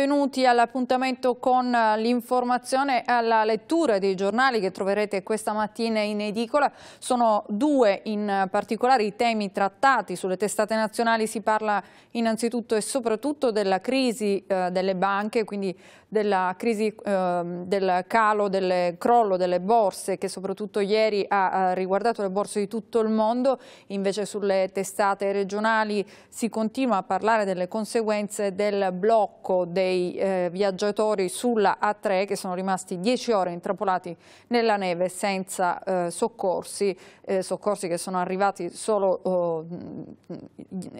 benvenuti all'appuntamento con eh, l'informazione e alla lettura dei giornali che troverete questa mattina in edicola. Sono due in particolare i temi trattati sulle testate nazionali. Si parla innanzitutto e soprattutto della crisi eh, delle banche, quindi della crisi, ehm, del calo, del crollo delle borse che soprattutto ieri ha riguardato le borse di tutto il mondo, invece sulle testate regionali si continua a parlare delle conseguenze del blocco dei eh, viaggiatori sulla A3 che sono rimasti 10 ore intrappolati nella neve senza eh, soccorsi, eh, soccorsi che sono arrivati solo oh,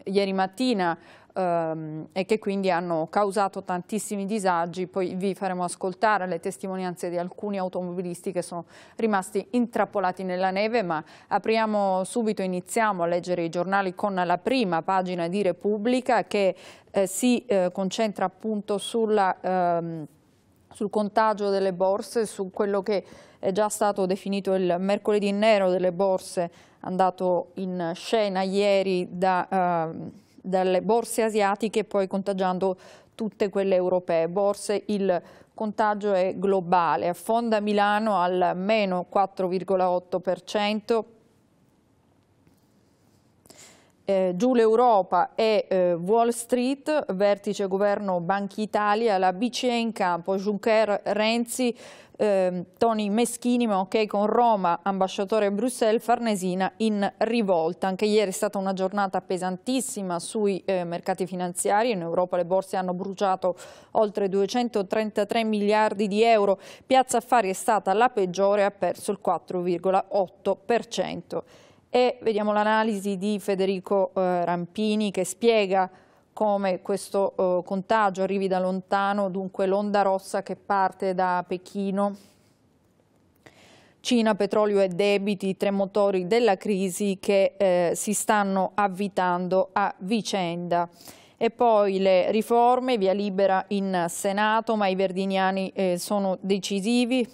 ieri mattina ehm, e che quindi hanno causato tantissimi disagi. Poi vi faremo ascoltare le testimonianze di alcuni automobilisti che sono rimasti intrappolati nella neve, ma apriamo subito, iniziamo a leggere i giornali con la prima pagina di Repubblica che eh, si eh, concentra appunto sulla... Ehm, sul contagio delle borse, su quello che è già stato definito il mercoledì nero delle borse, andato in scena ieri da... Uh dalle borse asiatiche e poi contagiando tutte quelle europee. Borse il contagio è globale, affonda Milano al meno 4,8%, eh, giù l'Europa e eh, Wall Street, vertice governo Banca Italia, la BCE in campo, Juncker, Renzi, eh, Toni Meschini, ma ok con Roma, ambasciatore Bruxelles, Farnesina in rivolta. Anche ieri è stata una giornata pesantissima sui eh, mercati finanziari, in Europa le borse hanno bruciato oltre 233 miliardi di euro, Piazza Affari è stata la peggiore, ha perso il 4,8% e vediamo l'analisi di Federico eh, Rampini che spiega come questo eh, contagio arrivi da lontano, dunque l'onda rossa che parte da Pechino. Cina, petrolio e debiti, tre motori della crisi che eh, si stanno avvitando a vicenda. E poi le riforme, via libera in Senato, ma i verdiniani eh, sono decisivi,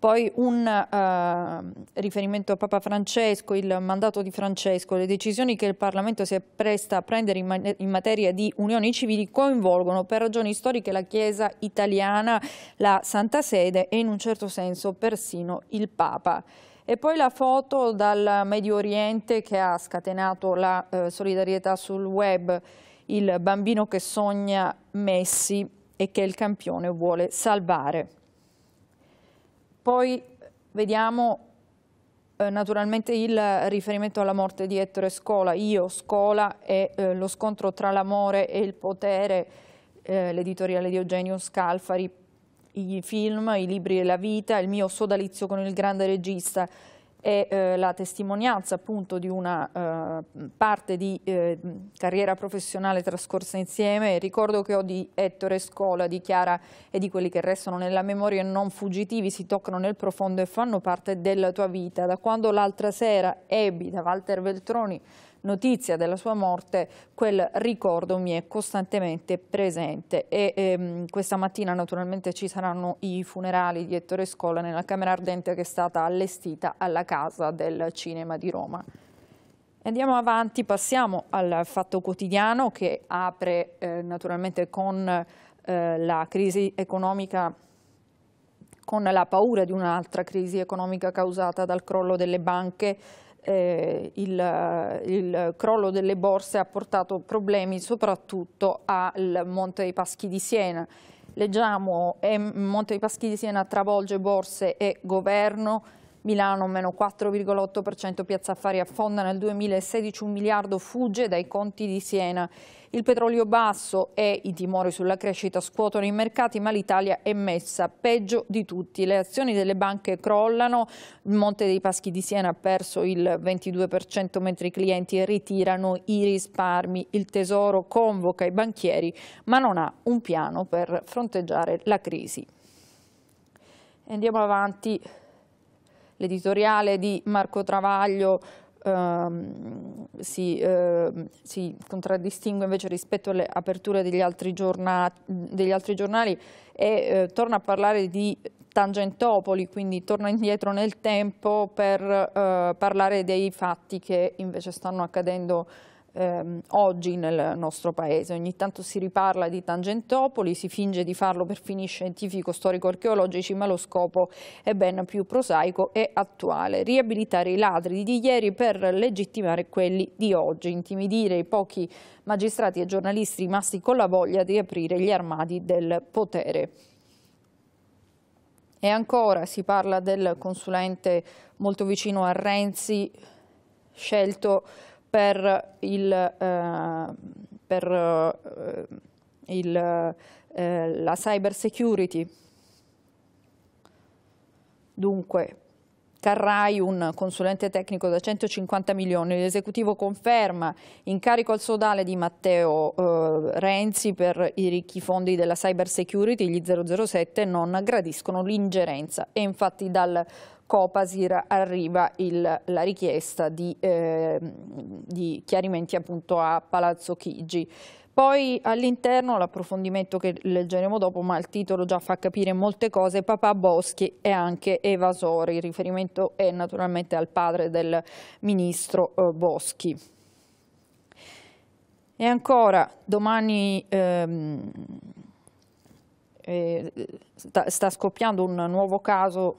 poi un eh, riferimento a Papa Francesco, il mandato di Francesco, le decisioni che il Parlamento si appresta a prendere in, ma in, materia di unioni civili coinvolgono per ragioni storiche la Chiesa italiana, la Santa Sede e in un certo senso persino il Papa. E poi la foto dal Medio Oriente che ha scatenato la eh, solidarietà sul web, il bambino che sogna Messi e che il campione vuole salvare. Poi eh, vediamo eh, naturalmente il riferimento alla morte di Ettore Scola, io, Scola e eh, lo scontro tra l'amore e il potere, eh, l'editoriale di Eugenio Scalfari, i film, i libri e la vita, il mio sodalizio con il grande regista, è eh, la testimonianza appunto di una eh, parte di eh, carriera professionale trascorsa insieme. Ricordo che ho di Ettore Scola, di Chiara e di quelli che restano nella memoria non fuggitivi, si toccano nel profondo e fanno parte della tua vita. Da quando l'altra sera ebbi da Walter Veltroni notizia della sua morte quel ricordo mi è costantemente presente e ehm, questa mattina naturalmente ci saranno i funerali di Ettore Scola nella camera ardente che è stata allestita alla Casa del Cinema di Roma. Andiamo avanti, passiamo al fatto quotidiano che apre eh, naturalmente con eh, la crisi economica con la paura di un'altra crisi economica causata dal crollo delle banche eh, il, il, crollo delle borse ha portato problemi soprattutto al Monte dei Paschi di Siena. Leggiamo, eh, Monte dei Paschi di Siena travolge borse e governo, Milano meno 4,8%, Piazza Affari affonda nel 2016 un miliardo fugge dai conti di Siena. Il petrolio basso e i timori sulla crescita scuotono i mercati, ma l'Italia è messa peggio di tutti. Le azioni delle banche crollano, il Monte dei Paschi di Siena ha perso il 22%, mentre i clienti ritirano i risparmi. Il Tesoro convoca i banchieri, ma non ha un piano per fronteggiare la crisi. Andiamo avanti l'editoriale di Marco Travaglio ehm, si, eh, si, contraddistingue invece rispetto alle aperture degli altri, giornali, degli altri giornali e eh, torna a parlare di Tangentopoli, quindi torna indietro nel tempo per eh, parlare dei fatti che invece stanno accadendo ehm, oggi nel nostro paese. Ogni tanto si riparla di Tangentopoli, si finge di farlo per fini scientifico, storico-archeologici, ma lo scopo è ben più prosaico e attuale. Riabilitare i ladri di ieri per legittimare quelli di oggi, intimidire i pochi magistrati e giornalisti rimasti con la voglia di aprire gli armadi del potere. E ancora si parla del consulente molto vicino a Renzi, scelto per il, eh, per, eh, il, eh, la cyber security. Dunque, Carrai, un consulente tecnico da 150 milioni. L'esecutivo conferma incarico al sodale di Matteo eh, Renzi per i ricchi fondi della cyber security, gli 007 non gradiscono l'ingerenza e infatti dal Copasir arriva il, la richiesta di, eh, di chiarimenti appunto a Palazzo Chigi. Poi all'interno l'approfondimento che leggeremo dopo, ma il titolo già fa capire molte cose, papà Boschi e anche evasori, il riferimento è naturalmente al padre del ministro eh, Boschi. E ancora domani... Ehm, eh, sta, sta scoppiando un nuovo caso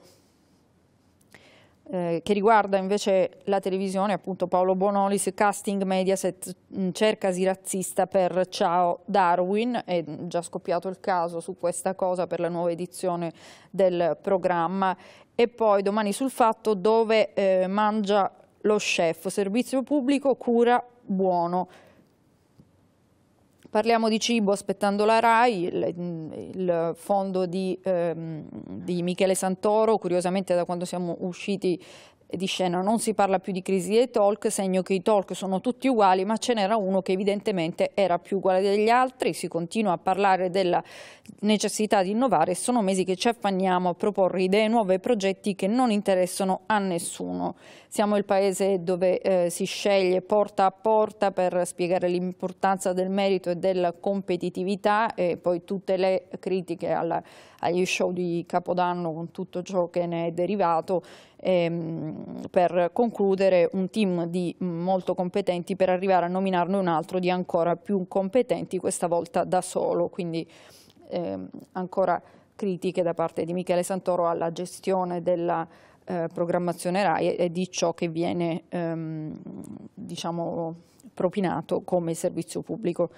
eh, che riguarda invece la televisione, appunto Paolo Bonolis, casting Mediaset, mm, cercasi razzista per Ciao Darwin, è mm, già scoppiato il caso su questa cosa per la nuova edizione del programma, e poi domani sul fatto dove eh, mangia lo chef, servizio pubblico, cura, buono. Parliamo di cibo aspettando la RAI, il, il fondo di, ehm, di, Michele Santoro, curiosamente da quando siamo usciti di scena. Non si parla più di crisi dei talk, segno che i talk sono tutti uguali, ma ce n'era uno che evidentemente era più uguale degli altri. Si continua a parlare della necessità di innovare. e Sono mesi che ci affanniamo a proporre idee nuove e progetti che non interessano a nessuno. Siamo il paese dove eh, si sceglie porta a porta per spiegare l'importanza del merito e della competitività e poi tutte le critiche alla, agli show di Capodanno con tutto ciò che ne è derivato ehm, per concludere un team di molto competenti per arrivare a nominarne un altro di ancora più competenti, questa volta da solo, quindi ehm, ancora critiche da parte di Michele Santoro alla gestione della eh, programmazione RAI e di ciò che viene ehm, diciamo, propinato come servizio pubblico.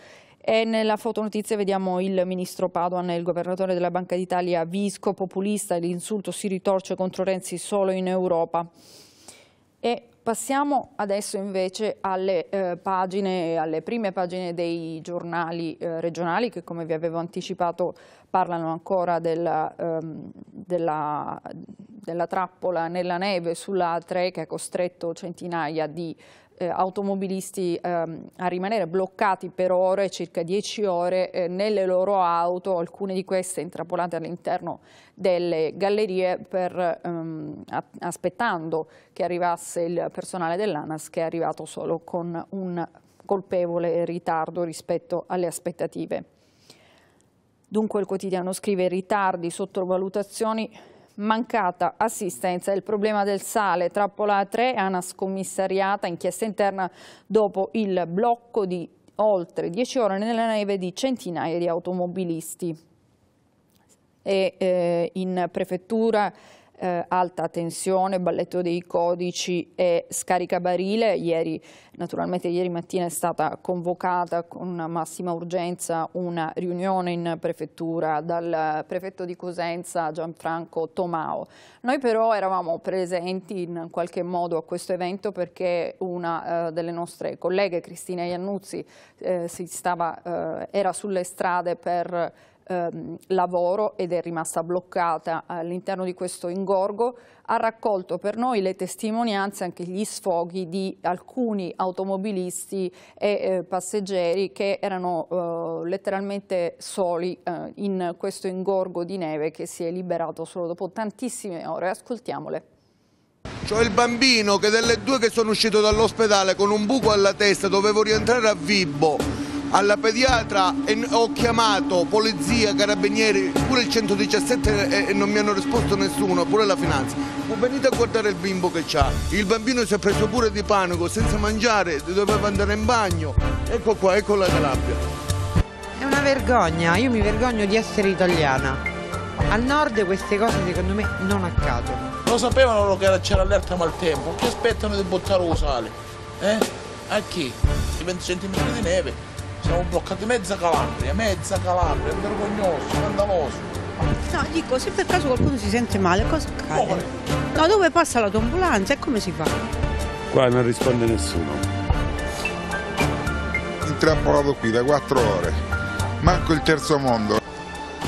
E nella fotonotizia vediamo il ministro Padoan e il governatore della Banca d'Italia Visco, populista, l'insulto si ritorce contro Renzi solo in Europa. E passiamo adesso invece alle, eh, pagine, alle prime pagine dei giornali eh, regionali che come vi avevo anticipato parlano ancora della, ehm, della, della trappola nella neve sulla A3 che ha costretto centinaia di eh, automobilisti ehm, a rimanere bloccati per ore, circa 10 ore, eh, nelle loro auto, alcune di queste intrappolate all'interno delle gallerie per, ehm, aspettando che arrivasse il personale dell'ANAS che è arrivato solo con un colpevole ritardo rispetto alle aspettative. Dunque il quotidiano scrive ritardi, sottovalutazioni mancata assistenza il problema del sale. Trappola 3, ANAS scommissariata, inchiesta interna dopo il blocco di oltre 10 ore nella neve di centinaia di automobilisti. E, eh, in prefettura eh, alta tensione, balletto dei codici e scaricabarile. Ieri, naturalmente ieri mattina è stata convocata con massima urgenza una riunione in prefettura dal prefetto di Cosenza Gianfranco Tomao. Noi però eravamo presenti in qualche modo a questo evento perché una eh, delle nostre colleghe, Cristina Iannuzzi, eh, stava, eh, era sulle strade per ehm, lavoro ed è rimasta bloccata all'interno di questo ingorgo, ha raccolto per noi le testimonianze, anche gli sfoghi di alcuni automobilisti e eh, passeggeri che erano eh, letteralmente soli eh, in questo ingorgo di neve che si è liberato solo dopo tantissime ore. Ascoltiamole. C'ho il bambino che delle due che sono uscito dall'ospedale con un buco alla testa dovevo rientrare a Vibbo alla pediatra e ho chiamato polizia, carabinieri, pure il 117 e non mi hanno risposto nessuno, pure la finanza. Venite a guardare il bimbo che c'ha. Il bambino si è preso pure di panico, senza mangiare, doveva andare in bagno. Ecco qua, ecco la Calabria. È una vergogna, io mi vergogno di essere italiana. Al nord queste cose secondo me non accadono. Lo sapevano loro che c'era allerta maltempo, che aspettano di buttare lo sale? Eh? A chi? 20 cm di neve. Siamo bloccati mezza Calabria, mezza Calabria, è vergognoso, scandaloso. No, dico, se per caso qualcuno si sente male, cosa accade? Muore. No, dove passa la tua ambulanza e come si fa? Qua non risponde nessuno. Intrappolato qui da quattro ore. Manco il terzo mondo.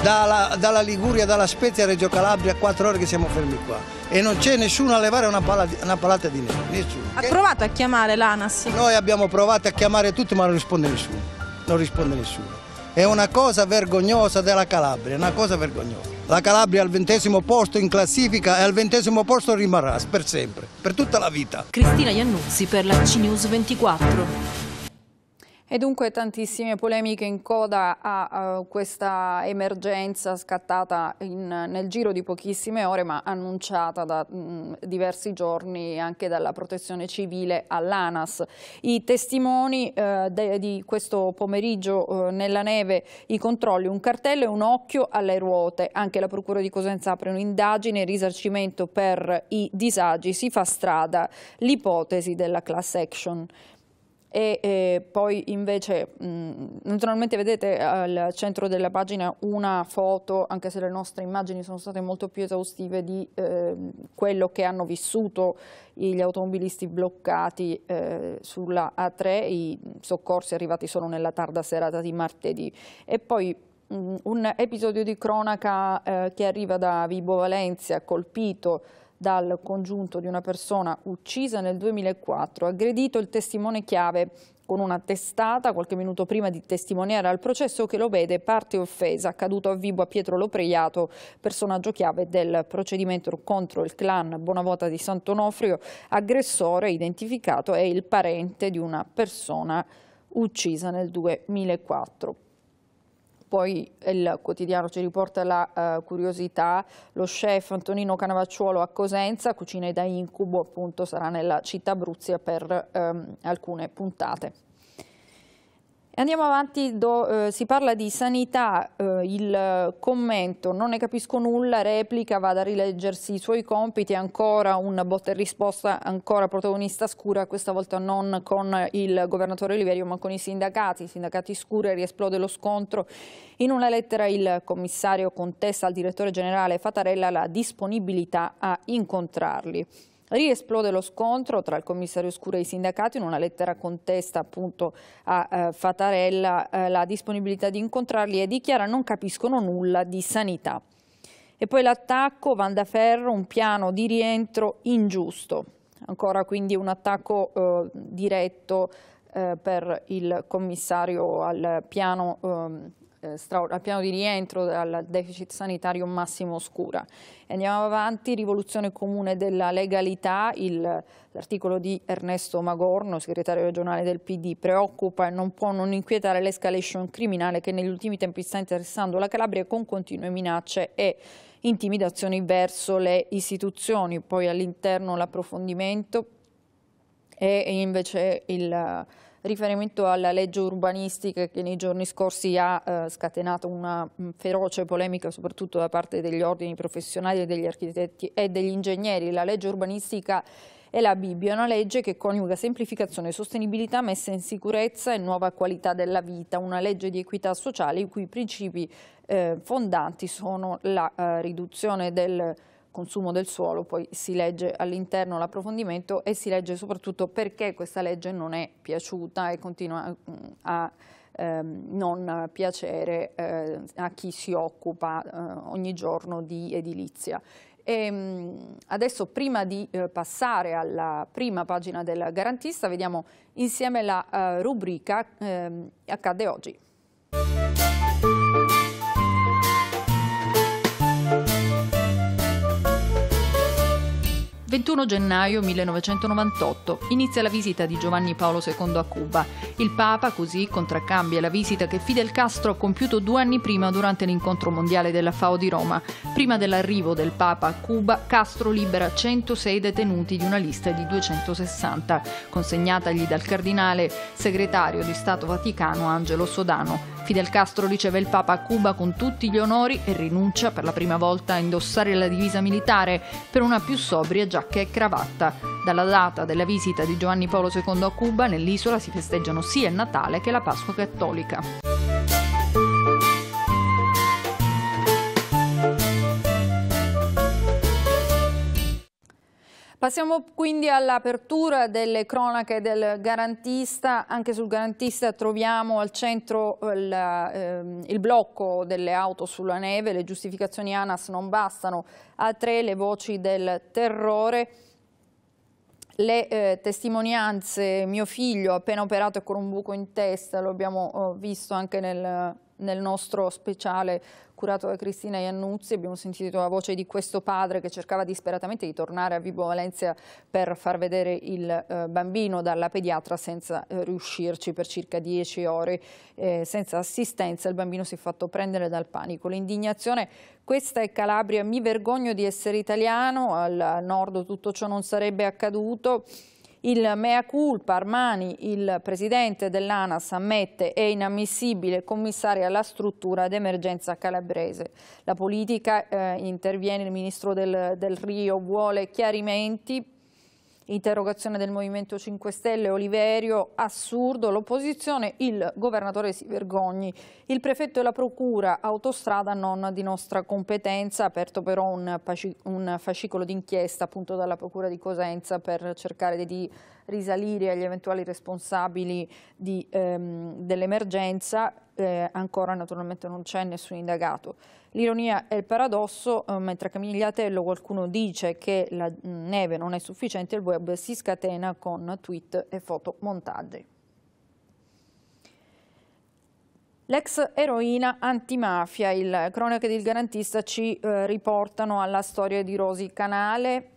Dalla, dalla Liguria, dalla Spezia a Reggio Calabria, quattro ore che siamo fermi qua. E non c'è nessuno a levare una, pala, una palata di neve, nessuno. Ha provato a chiamare l'ANAS? Noi abbiamo provato a chiamare tutti ma non risponde nessuno non risponde nessuno. È una cosa vergognosa della Calabria, una cosa vergognosa. La Calabria è al ventesimo posto in classifica e al ventesimo posto rimarrà per sempre, per tutta la vita. Cristina Iannuzzi per la CNews 24. E dunque tantissime polemiche in coda a uh, questa emergenza scattata in, nel giro di pochissime ore ma annunciata da mh, mm, diversi giorni anche dalla protezione civile all'ANAS. I testimoni uh, de, di questo pomeriggio uh, nella neve, i controlli, un cartello e un occhio alle ruote. Anche la Procura di Cosenza apre un'indagine, risarcimento per i disagi, si fa strada l'ipotesi della class action e, e poi invece mh, mm, naturalmente vedete al centro della pagina una foto, anche se le nostre immagini sono state molto più esaustive, di eh, quello che hanno vissuto gli automobilisti bloccati eh, sulla A3, i soccorsi arrivati solo nella tarda serata di martedì. E poi mh, mm, un episodio di cronaca eh, che arriva da Vibo Valencia, colpito dal congiunto di una persona uccisa nel 2004, aggredito il testimone chiave con una testata qualche minuto prima di testimoniare al processo che lo vede parte offesa, accaduto a vivo a Pietro Lopreiato, personaggio chiave del procedimento contro il clan Bonavota di Sant'Onofrio, aggressore identificato è il parente di una persona uccisa nel 2004. Poi il quotidiano ci riporta la uh, curiosità, lo chef Antonino Canavacciuolo a Cosenza, Cucine da Incubo appunto sarà nella città Abruzia per um, alcune puntate. Andiamo avanti, do, eh, si parla di sanità, eh, il commento non ne capisco nulla, replica, vada a rileggersi i suoi compiti, ancora una botta e risposta, ancora protagonista scura, questa volta non con il governatore Oliverio ma con i sindacati, i sindacati scuri, riesplode lo scontro. In una lettera il commissario contesta al direttore generale Fatarella la disponibilità a incontrarli. Riesplode lo scontro tra il commissario Scura e i sindacati, in una lettera contesta appunto a eh, Fatarella eh, la disponibilità di incontrarli e dichiara non capiscono nulla di sanità. E poi l'attacco Vandaferro, un piano di rientro ingiusto. Ancora quindi un attacco eh, diretto eh, per il commissario al piano ehm, eh, al piano di rientro dal deficit sanitario massimo oscura. E andiamo avanti, rivoluzione comune della legalità, l'articolo di Ernesto Magorno, segretario regionale del PD, preoccupa e non può non inquietare l'escalation criminale che negli ultimi tempi sta interessando la Calabria con continue minacce e intimidazioni verso le istituzioni. Poi all'interno l'approfondimento e invece il riferimento alla legge urbanistica che nei giorni scorsi ha eh, scatenato una mm, feroce polemica soprattutto da parte degli ordini professionali degli architetti e degli ingegneri. La legge urbanistica è la Bibbia, una legge che coniuga semplificazione, sostenibilità, messa in sicurezza e nuova qualità della vita, una legge di equità sociale i cui principi eh, fondanti sono la eh, riduzione del consumo del suolo, poi si legge all'interno l'approfondimento e si legge soprattutto perché questa legge non è piaciuta e continua mm, a ehm, non piacere eh, a chi si occupa eh, ogni giorno di edilizia. E ehm, adesso prima di eh, passare alla prima pagina del garantista vediamo insieme la eh, rubrica eh, Accade oggi. 21 gennaio 1998 inizia la visita di Giovanni Paolo II a Cuba. Il Papa così contraccambia la visita che Fidel Castro ha compiuto due anni prima durante l'incontro mondiale della FAO di Roma. Prima dell'arrivo del Papa a Cuba, Castro libera 106 detenuti di una lista di 260, consegnatagli dal cardinale segretario di Stato Vaticano Angelo Sodano. Fidel Castro riceve il Papa a Cuba con tutti gli onori e rinuncia per la prima volta a indossare la divisa militare per una più sobria giacca e cravatta. Dalla data della visita di Giovanni Paolo II a Cuba nell'isola si festeggiano sia il Natale che la Pasqua cattolica. Passiamo quindi all'apertura delle cronache del garantista, anche sul garantista troviamo al centro il, eh, ehm, il, blocco delle auto sulla neve, le giustificazioni ANAS non bastano, a tre le voci del terrore, le eh, testimonianze, mio figlio appena operato e con un buco in testa, lo abbiamo oh, visto anche nel, nel nostro speciale curato da Cristina Iannuzzi, abbiamo sentito la voce di questo padre che cercava disperatamente di tornare a Vibo Valencia per far vedere il eh, bambino dalla pediatra senza eh, riuscirci per circa 10 ore, eh, senza assistenza il bambino si è fatto prendere dal panico. L'indignazione questa è Calabria, mi vergogno di essere italiano, al nord tutto ciò non sarebbe accaduto. Il mea culpa Armani, il presidente dell'ANAS, ammette è inammissibile commissaria alla struttura d'emergenza calabrese. La politica, eh, interviene il ministro del, del Rio, vuole chiarimenti Interrogazione del Movimento 5 Stelle, Oliverio, assurdo, l'opposizione, il governatore si vergogni. Il prefetto e la procura, autostrada non di nostra competenza, aperto però un, un fascicolo d'inchiesta appunto dalla procura di Cosenza per cercare di risalire agli eventuali responsabili ehm, dell'emergenza, eh, ancora naturalmente non c'è nessun indagato. L'ironia e il paradosso, eh, mentre Camigliatello qualcuno dice che la mm, neve non è sufficiente, il web si scatena con tweet e fotomontaggi. L'ex eroina antimafia, il cronache del garantista ci eh, riportano alla storia di Rosi Canale,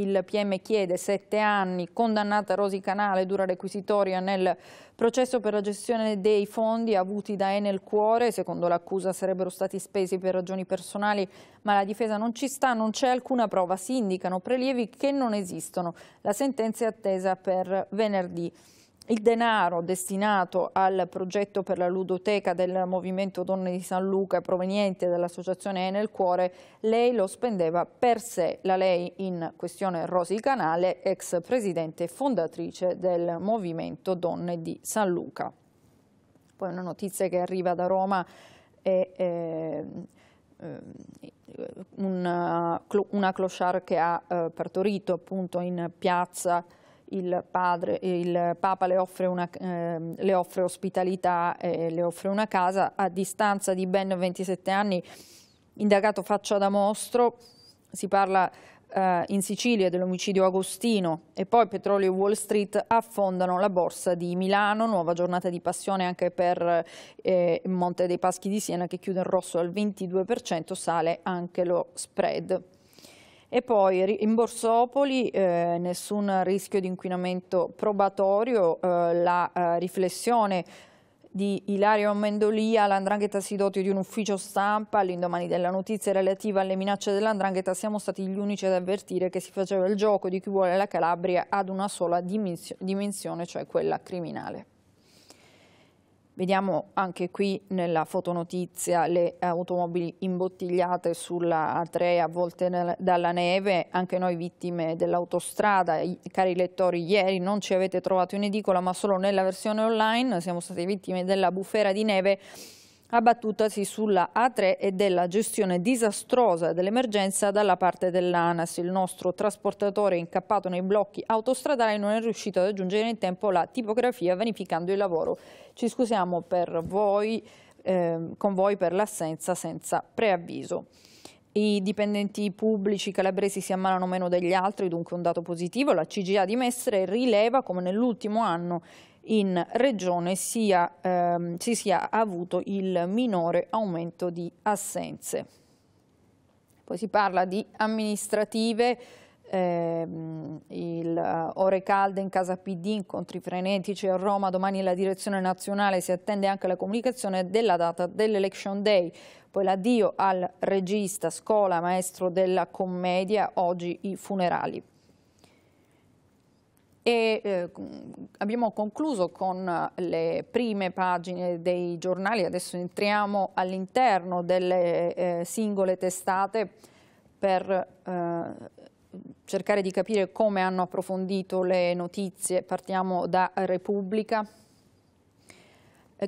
il PM chiede sette anni, condannata Rosi Canale, dura requisitoria nel processo per la gestione dei fondi avuti da Enel Cuore. Secondo l'accusa sarebbero stati spesi per ragioni personali, ma la difesa non ci sta, non c'è alcuna prova. Si indicano prelievi che non esistono. La sentenza è attesa per venerdì. Il denaro destinato al progetto per la ludoteca del Movimento Donne di San Luca proveniente dall'associazione Enel Cuore, lei lo spendeva per sé, la lei in questione Rosi Canale, ex presidente e fondatrice del Movimento Donne di San Luca. Poi una notizia che arriva da Roma è... è ehm, ehm, una, una clochard che ha eh, partorito appunto in piazza il, padre, il Papa le offre, una, eh, le offre ospitalità e le offre una casa. A distanza di ben 27 anni, indagato faccia da mostro, si parla eh, in Sicilia dell'omicidio Agostino e poi petrolio e Wall Street affondano la borsa di Milano, nuova giornata di passione anche per eh, Monte dei Paschi di Siena che chiude in rosso al 22%, sale anche lo spread. E poi in Borsopoli eh, nessun rischio di inquinamento probatorio, eh, la eh, riflessione di Ilario Mendolia, l'andrangheta si doti di un ufficio stampa all'indomani della notizia relativa alle minacce dell'andrangheta siamo stati gli unici ad avvertire che si faceva il gioco di chi vuole la Calabria ad una sola dimensione, cioè quella criminale. Vediamo anche qui nella fotonotizia le eh, automobili imbottigliate sulla A3 avvolte dalla neve, anche noi vittime dell'autostrada. Cari lettori, ieri non ci avete trovato in edicola ma solo nella versione online, siamo state vittime della bufera di neve abbattutasi sulla A3 e della gestione disastrosa dell'emergenza dalla parte dell'ANAS. Il nostro trasportatore incappato nei blocchi autostradali non è riuscito ad aggiungere in tempo la tipografia vanificando il lavoro. Ci scusiamo voi, eh, con voi per l'assenza senza preavviso. I dipendenti pubblici calabresi si ammalano meno degli altri, dunque un dato positivo. La CGA di Mestre rileva come nell'ultimo anno in regione sia, ehm, si sia avuto il minore aumento di assenze. Poi si parla di amministrative, ehm, il, eh, ore calde in casa PD, incontri frenetici a Roma, domani la direzione nazionale si attende anche la comunicazione della data dell'Election Day, poi l'addio al regista, scuola, maestro della commedia, oggi i funerali e eh, abbiamo concluso con eh, le prime pagine dei giornali, adesso entriamo all'interno delle eh, singole testate per eh, cercare di capire come hanno approfondito le notizie. Partiamo da Repubblica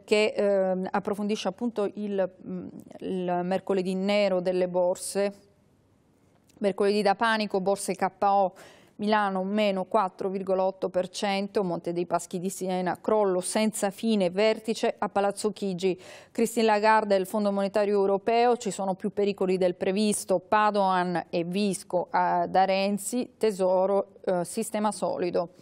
che eh, approfondisce appunto il, mm, il, mercoledì nero delle borse, mercoledì da panico, borse KO, Milano meno 4,8%, Monte dei Paschi di Siena crollo senza fine, vertice a Palazzo Chigi. Christine Lagarde e il Fondo Monetario Europeo, ci sono più pericoli del previsto, Padoan e Visco da Renzi, Tesoro, eh, Sistema Solido.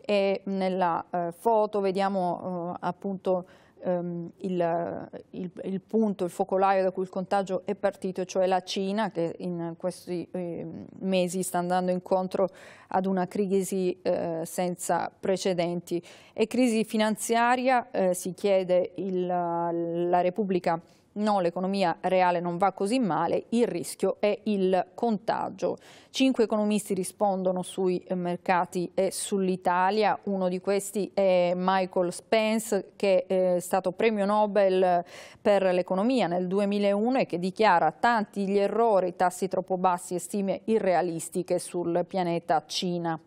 E nella eh, foto vediamo eh, appunto ehm, il, il, il, punto, il focolaio da cui il contagio è partito, cioè la Cina che in questi eh, mesi sta andando incontro ad una crisi eh, senza precedenti. E crisi finanziaria eh, si chiede il, la Repubblica no, l'economia reale non va così male, il rischio è il contagio. Cinque economisti rispondono sui eh, mercati e sull'Italia, uno di questi è Michael Spence che eh, è stato premio Nobel per l'economia nel 2001 e che dichiara tanti gli errori, tassi troppo bassi e stime irrealistiche sul pianeta Cina.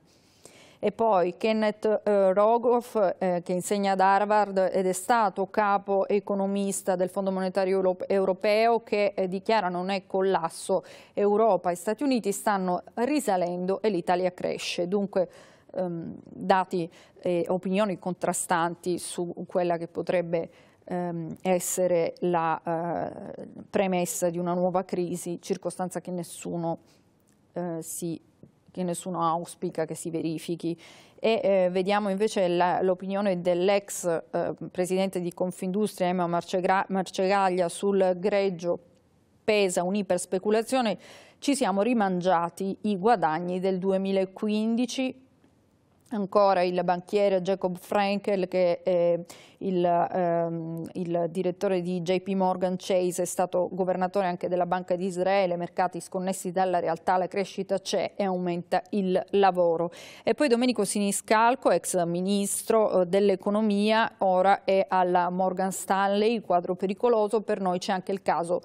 E poi Kenneth eh, Rogoff, eh, che insegna ad Harvard ed è stato capo economista del Fondo Monetario Europeo, che eh, dichiara non è collasso. Europa e Stati Uniti stanno risalendo e l'Italia cresce. Dunque, ehm, dati e opinioni contrastanti su quella che potrebbe ehm, essere la eh, premessa di una nuova crisi, circostanza che nessuno eh, si che nessuno auspica che si verifichi. E eh, vediamo invece l'opinione dell'ex eh, presidente di Confindustria, Emma Marcegra Marcegaglia, sul greggio pesa un'iperspeculazione. Ci siamo rimangiati i guadagni del 2015 ancora il banchiere Jacob Frankel che è eh, il, ehm, il, direttore di JP Morgan Chase è stato governatore anche della Banca di Israele, mercati sconnessi dalla realtà, la crescita c'è e aumenta il lavoro. E poi Domenico Siniscalco, ex ministro eh, dell'economia, ora è alla Morgan Stanley, il quadro pericoloso, per noi c'è anche il caso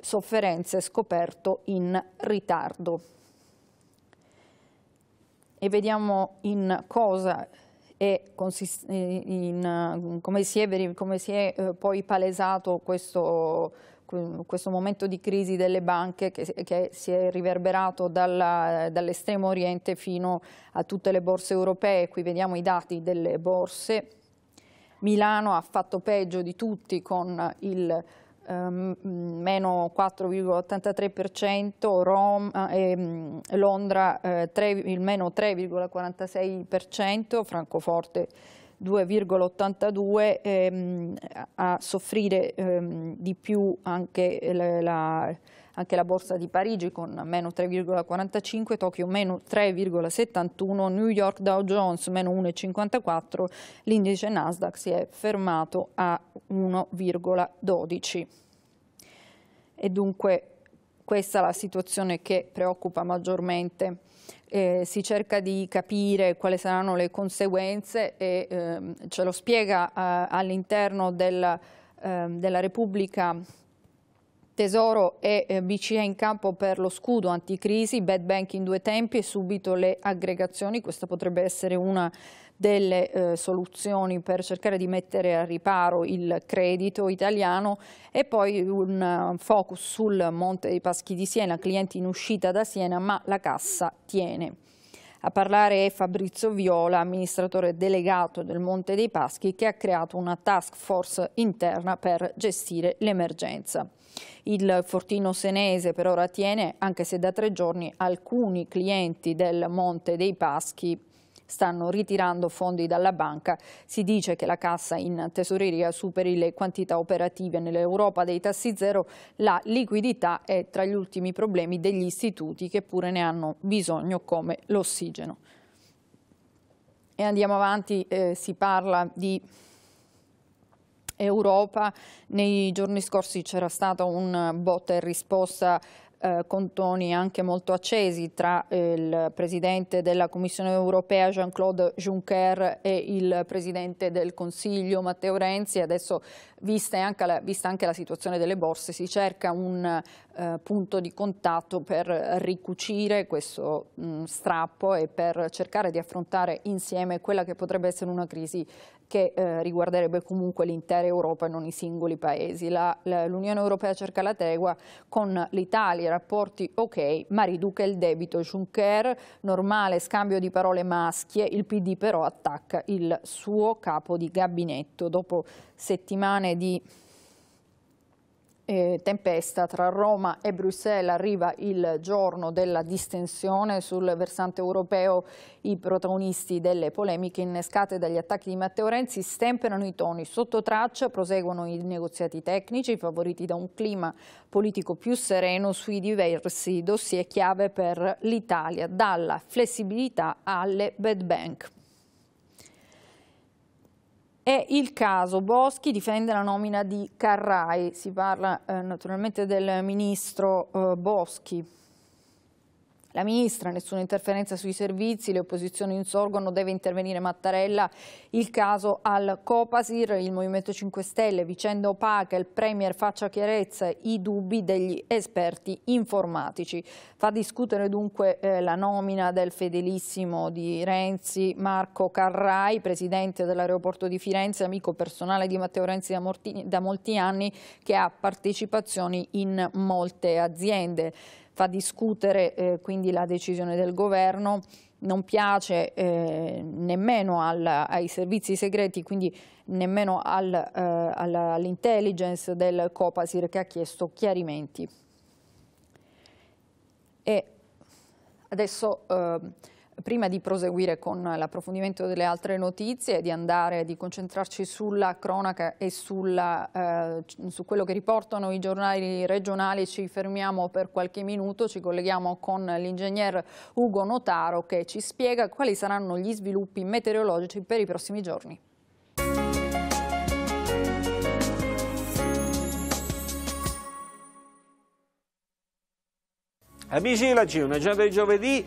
sofferenze scoperto in ritardo e vediamo in cosa e eh, in, eh, come si è, come si è eh, poi palesato questo, questo, momento di crisi delle banche che, che si è riverberato dall'estremo dall oriente fino a tutte le borse europee. Qui vediamo i dati delle borse. Milano ha fatto peggio di tutti con il Ehm, meno 4,83%, Rom, ehm, Londra eh, 3, il meno 3,46%, Francoforte 2,82 ehm, a soffrire ehm, di più anche la, la anche la borsa di Parigi con meno 3,45, Tokyo meno 3,71, New York Dow Jones meno 1,54, l'indice Nasdaq si è fermato a 1,12. E dunque questa è la situazione che preoccupa maggiormente. Eh, si cerca di capire quali saranno le conseguenze e ehm, ce lo spiega eh, all'interno della, ehm, della Repubblica Tesoro e eh, BCE in campo per lo scudo anticrisi, bad bank in due tempi e subito le aggregazioni. Questa potrebbe essere una delle eh, soluzioni per cercare di mettere a riparo il credito italiano e poi un uh, focus sul Monte dei Paschi di Siena, clienti in uscita da Siena ma la cassa tiene. A parlare è Fabrizio Viola, amministratore delegato del Monte dei Paschi, che ha creato una task force interna per gestire l'emergenza. Il fortino senese per ora tiene, anche se da tre giorni alcuni clienti del Monte dei Paschi stanno ritirando fondi dalla banca. Si dice che la cassa in tesoreria superi le quantità operative nell'Europa dei tassi zero, la liquidità è tra gli ultimi problemi degli istituti che pure ne hanno bisogno come l'ossigeno. E andiamo avanti, eh, si parla di Europa. Nei giorni scorsi c'era stata un botta e risposta eh, con toni anche molto accesi tra eh, il Presidente della Commissione europea Jean-Claude Juncker e il Presidente del Consiglio Matteo Renzi. Adesso, vista anche la, vista anche la situazione delle borse, si cerca un eh, punto di contatto per ricucire questo mh, mm, strappo e per cercare di affrontare insieme quella che potrebbe essere una crisi che eh, riguarderebbe comunque l'intera Europa e non i singoli paesi. L'Unione Europea cerca la tregua con l'Italia, rapporti ok, ma riduca il debito. Juncker, normale scambio di parole maschie, il PD però attacca il suo capo di gabinetto. Dopo settimane di eh, tempesta tra Roma e Bruxelles arriva il giorno della distensione sul versante europeo i protagonisti delle polemiche innescate dagli attacchi di Matteo Renzi stemperano i toni sotto traccia proseguono i negoziati tecnici favoriti da un clima politico più sereno sui diversi dossier chiave per l'Italia dalla flessibilità alle bad bank è il caso, Boschi difende la nomina di Carrai, si parla eh, naturalmente del ministro eh, Boschi la ministra, nessuna interferenza sui servizi, le opposizioni insorgono, deve intervenire Mattarella, il caso al Copasir, il Movimento 5 Stelle, vicenda opaca, il Premier faccia chiarezza, i dubbi degli esperti informatici. Fa discutere dunque eh, la nomina del fedelissimo di Renzi, Marco Carrai, presidente dell'aeroporto di Firenze, amico personale di Matteo Renzi da, morti, da molti anni, che ha partecipazioni in molte aziende fa discutere eh, quindi la decisione del governo, non piace eh, nemmeno al, ai servizi segreti, quindi nemmeno al, eh, all'intelligence del Copasir che ha chiesto chiarimenti. E adesso ehm, prima di proseguire con l'approfondimento delle altre notizie e di andare, di concentrarci sulla cronaca e sulla, eh, su quello che riportano i giornali regionali, ci fermiamo per qualche minuto, ci colleghiamo con l'ingegner Ugo Notaro che ci spiega quali saranno gli sviluppi meteorologici per i prossimi giorni. Amici della G, una giornata di giovedì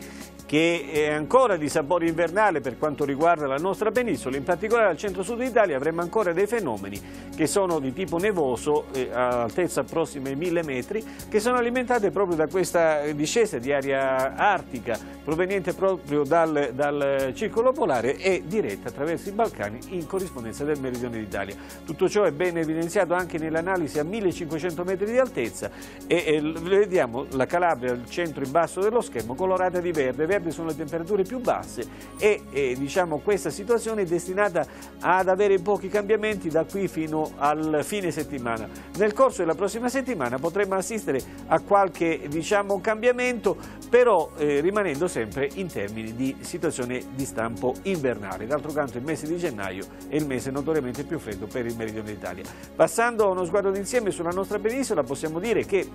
che è ancora di sapore invernale per quanto riguarda la nostra penisola, in particolare al centro-sud d'Italia avremo ancora dei fenomeni che sono di tipo nevoso, eh, altezza prossima ai 1000 metri, che sono alimentate proprio da questa discesa di aria artica proveniente proprio dal, dal circolo polare e diretta attraverso i Balcani in corrispondenza del meridione d'Italia. Tutto ciò è ben evidenziato anche nell'analisi a 1500 metri di altezza e, e vediamo la Calabria, al centro in basso dello schermo, colorata di verde sempre sono le temperature più basse e, e diciamo, questa situazione è destinata ad avere pochi cambiamenti da qui fino al fine settimana. Nel corso della prossima settimana potremmo assistere a qualche diciamo, cambiamento, però eh, rimanendo sempre in termini di situazione di stampo invernale. D'altro canto il mese di gennaio è il mese notoriamente più freddo per il meridione d'Italia. Passando uno sguardo d'insieme sulla nostra penisola possiamo dire che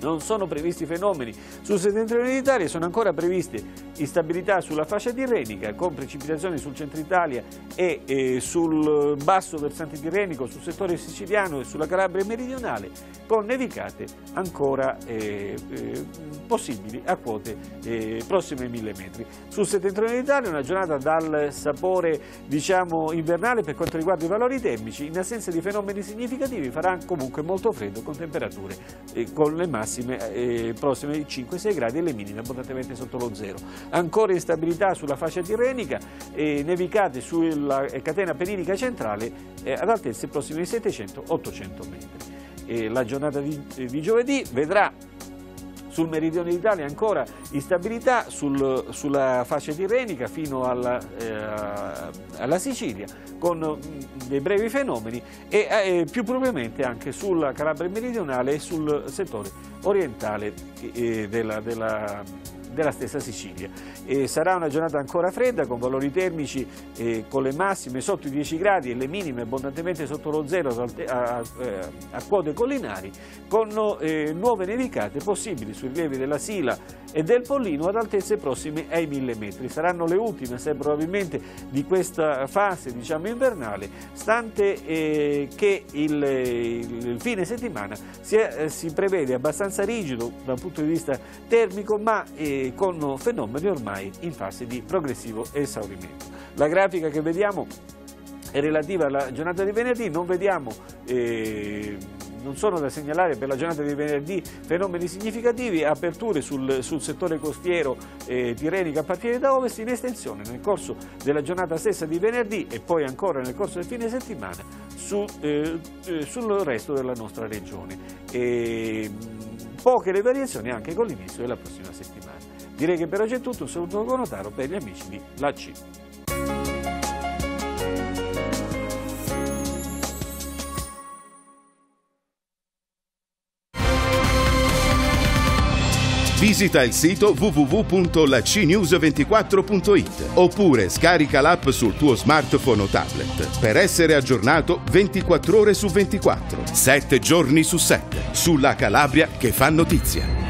non sono previsti fenomeni sul settentrione d'Italia, sono ancora previste instabilità sulla fascia tirrenica con precipitazioni sul centro Italia e eh, sul basso versante tirrenico, sul settore siciliano e sulla Calabria meridionale con nevicate ancora eh, eh, possibili a quote eh, prossime ai 1000 metri. Sul settentrione d'Italia una giornata dal sapore diciamo, invernale per quanto riguarda i valori termici, in assenza di fenomeni significativi farà comunque molto freddo con temperature eh, con le massime massime eh, prossime di 5-6 gradi e le minime abbondantemente sotto lo zero. Ancora instabilità sulla fascia tirrenica e nevicate sulla eh, catena penilica centrale eh, ad altezze prossime di 700-800 metri. E la giornata di, eh, di, giovedì vedrà sul meridione d'Italia ancora instabilità, sul, sulla fascia tirrenica fino alla, eh, alla, Sicilia con mm, dei brevi fenomeni e eh, più propriamente anche sulla Calabria meridionale e sul settore orientale eh, della, della della stessa Sicilia. E sarà una giornata ancora fredda con valori termici eh, con le massime sotto i 10 gradi e le minime abbondantemente sotto lo zero a, a, eh, a quote collinari con eh, nuove nevicate possibili sui rilievi della Sila e del Pollino ad altezze prossime ai 1000 metri. Saranno le ultime, se probabilmente, di questa fase diciamo, invernale, stante eh, che il, il, fine settimana si, è, eh, si, prevede abbastanza rigido dal punto di vista termico, ma eh, con fenomeni ormai in fase di progressivo esaurimento. La grafica che vediamo è relativa alla giornata di venerdì, non vediamo... Eh, non sono da segnalare per la giornata di venerdì fenomeni significativi, aperture sul, sul settore costiero eh, tirrenico a partire da ovest in estensione nel corso della giornata stessa di venerdì e poi ancora nel corso del fine settimana su, eh, eh sul resto della nostra regione. E, mm, poche le variazioni anche con l'inizio della prossima settimana. Direi che per oggi è tutto, un saluto da Conataro per gli amici di La C. Visita il sito www.lacnews24.it oppure scarica l'app sul tuo smartphone o tablet per essere aggiornato 24 ore su 24, 7 giorni su 7 sulla Calabria che fa notizia.